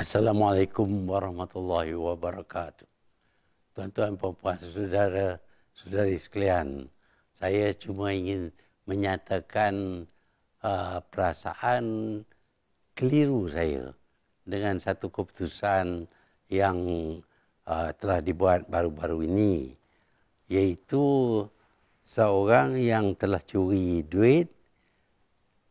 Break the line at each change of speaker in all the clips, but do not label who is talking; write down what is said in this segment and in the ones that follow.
Assalamualaikum warahmatullahi wabarakatuh. Tuan-tuan, puan-puan, saudara, saudari sekalian. Saya cuma ingin menyatakan uh, perasaan keliru saya dengan satu keputusan yang uh, telah dibuat baru-baru ini. Iaitu seorang yang telah curi duit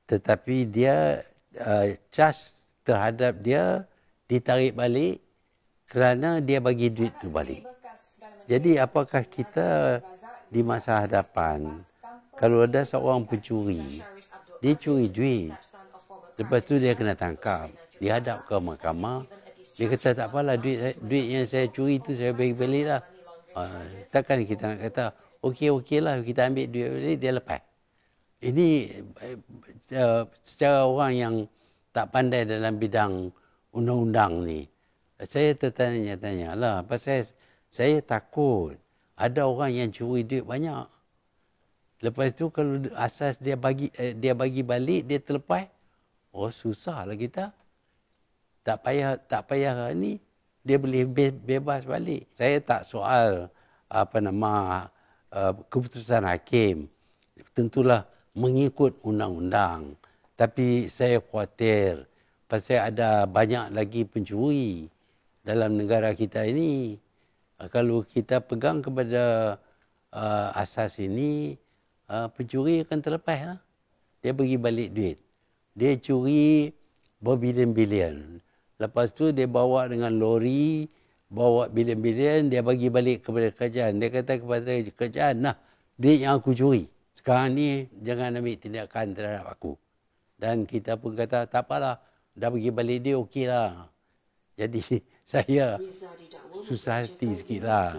tetapi dia uh, cas terhadap dia ditarik balik kerana dia bagi duit tu balik. Jadi apakah kita di masa hadapan kalau ada seorang pencuri, dia curi duit. Lepas tu dia kena tangkap, dihadap ke mahkamah. Dia kata tak apalah duit duit yang saya curi tu saya bagi balik lah. Ah, takkan kita nak kata okey okey lah kita ambil duit balik dia lepas. Ini eh, secara orang yang tak pandai dalam bidang undang-undang ni. Saya tertanya-tanya lah. Pasal saya takut ada orang yang curi duit banyak. Lepas tu kalau asas dia bagi eh, dia bagi balik dia terlepas, oh susahlah kita. Tak payah tak payah lah ni dia boleh bebas balik. Saya tak soal apa nama eh, keputusan hakim. Tentulah mengikut undang-undang. Tapi saya khawatir pasal ada banyak lagi pencuri dalam negara kita ini. Ah, kalau kita pegang kepada uh, asas ini, uh, pencuri akan terlepas. Lah. Dia bagi balik duit. Dia curi berbilion-bilion. Lepas tu dia bawa dengan lori, bawa bilion-bilion, dia bagi balik kepada kerajaan. Dia kata kepada kerajaan, nah, duit yang aku curi. Sekarang ni jangan ambil tindakan terhadap aku. Dan kita pun kata, tak apalah, dah pergi balik dia okey lah. Jadi saya susah hati sikit lah.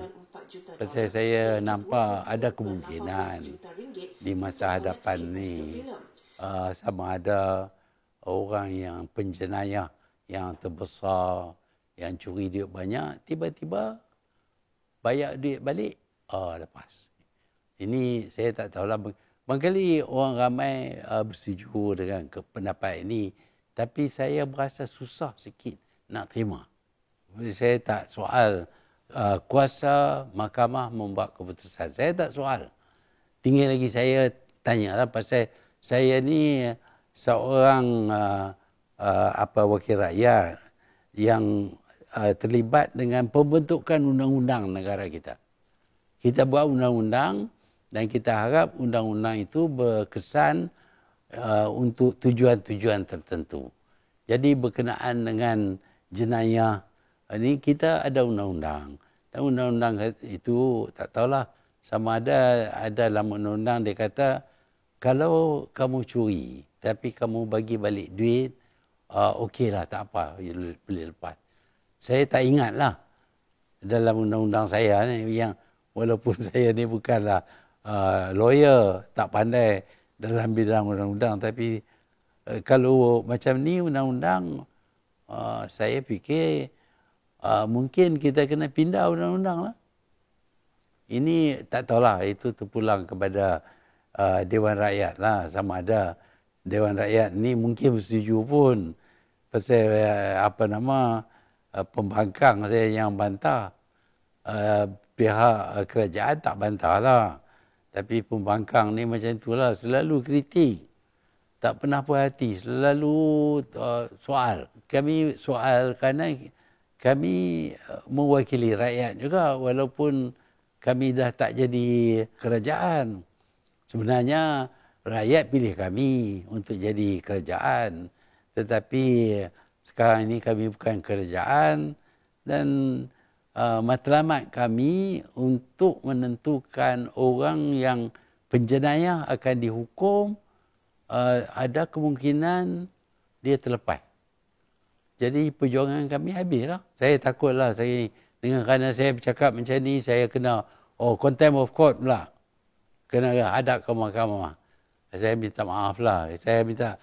Pasal saya nampak ada kemungkinan di masa hadapan ni uh, sama ada orang yang penjenayah yang terbesar yang curi dia banyak tiba-tiba bayar duit balik uh, lepas. Ini saya tak tahulah. Mengkali orang ramai uh, bersetuju dengan pendapat ini tapi saya berasa susah sikit nak terima. Saya tak soal uh, kuasa mahkamah membuat keputusan. Saya tak soal. Tinggal lagi saya tanyalah pasal saya ni seorang uh, uh, apa wakil rakyat yang uh, terlibat dengan pembentukan undang-undang negara kita. Kita buat undang-undang dan kita harap undang-undang itu berkesan Uh, untuk tujuan-tujuan tertentu. Jadi berkenaan dengan jenayah ini uh, kita ada undang-undang. Dan undang-undang itu tak tahulah sama ada ada dalam undang-undang dia kata kalau kamu curi tapi kamu bagi balik duit uh, okeylah tak apa boleh lepas. Saya tak ingatlah dalam undang-undang saya ni yang walaupun saya ni bukanlah uh, lawyer tak pandai dalam bidang undang-undang tapi uh, kalau macam ni undang-undang uh, saya fikir uh, mungkin kita kena pindah undang-undang lah. Ini tak tahulah itu terpulang kepada uh, Dewan Rakyat lah sama ada Dewan Rakyat ni mungkin bersetuju pun pasal uh, apa nama uh, pembangkang saya yang bantah uh, pihak uh, kerajaan tak bantah lah. Tapi pembangkang ni macam itulah, selalu kritik. Tak pernah puas hati, selalu uh, soal. Kami soal kerana kami uh, mewakili rakyat juga walaupun kami dah tak jadi kerajaan. Sebenarnya rakyat pilih kami untuk jadi kerajaan. Tetapi sekarang ini kami bukan kerajaan dan uh, matlamat kami untuk menentukan orang yang penjenayah akan dihukum uh, ada kemungkinan dia terlepas. Jadi perjuangan kami habislah. Saya takutlah saya dengan kerana saya bercakap macam ni saya kena oh contempt of court pula. Kena ada ke mahkamah. Saya minta maaf lah. Saya minta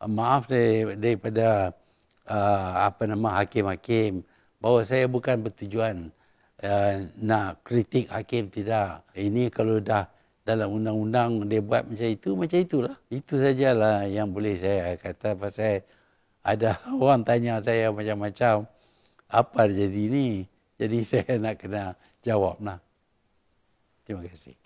maaf daripada uh, apa nama hakim-hakim bahawa saya bukan bertujuan uh, nak kritik hakim tidak. Ini kalau dah dalam undang-undang dia buat macam itu, macam itulah. Itu sajalah yang boleh saya kata pasal ada orang tanya saya macam-macam. Apa jadi ni? Jadi saya nak kena jawab lah. Terima kasih.